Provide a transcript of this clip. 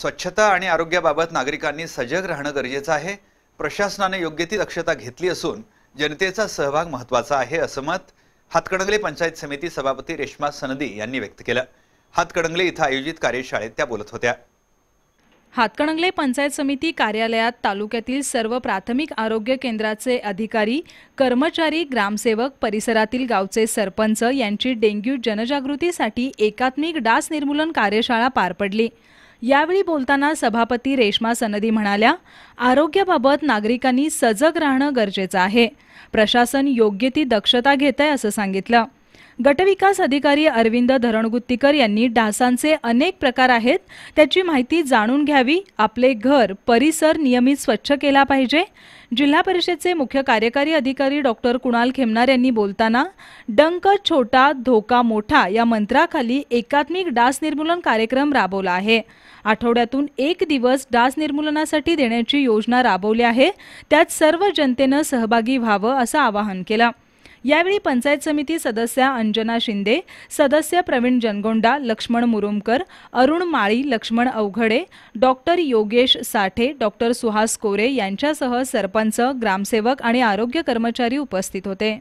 स्वच्छता आणि आरोग्याबाबत नागरिकांनी सजग राहणं गरजेचं आहे प्रशासनाने योग्य ती दक्षता घेतली असून जनतेचा सहभाग महत्वाचा आहे असं मत हातकणंगले पंचायत समिती सभापती रेश्मा सनदी यांनी व्यक्त केलं हातकणंगले इथं आयोजित कार्यशाळेत त्या बोलत होत्या हातकणंगले पंचायत समिती कार्यालयात तालुक्यातील सर्व प्राथमिक आरोग्य केंद्राचे अधिकारी कर्मचारी ग्रामसेवक परिसरातील गावचे सरपंच यांची डेंग्यू जनजागृतीसाठी एकात्मिक डास निर्मूलन कार्यशाळा पार पडली यावेळी बोलताना सभापती रेश्मा सनदी म्हणाल्या आरोग्याबाबत नागरिकांनी सजग राहणं गरजेचं आहे प्रशासन योग्य ती दक्षता घेत आहे असं सांगितलं गटविकास अधिकारी अरविंद धरणगुत्तीकर यांनी डासांचे अनेक प्रकार आहेत त्याची माहिती जाणून घ्यावी आपले घर परिसर नियमित स्वच्छ केला पाहिजे जिल्हा परिषदचे मुख्य कार्यकारी अधिकारी डॉक्टर कुणाल खेमनार यांनी बोलताना डंक छोटा धोका मोठा या मंत्राखाली एकात्मिक डास निर्मूलन कार्यक्रम राबवला आहे आठवड्यातून एक दिवस डास निर्मूलनासाठी देण्याची योजना राबवली आहे त्यात सर्व जनतेनं सहभागी व्हावं असं आवाहन केलं यावेळी पंचायत समिती सदस्या अंजना शिंदे सदस्य प्रवीण जनगोंडा लक्ष्मण मुरुमकर अरुण माळी लक्ष्मण अवघडे डॉक्टर योगेश साठे डॉक्टर सुहास कोरे यांच्यासह सरपंच ग्रामसेवक आणि आरोग्य कर्मचारी उपस्थित होते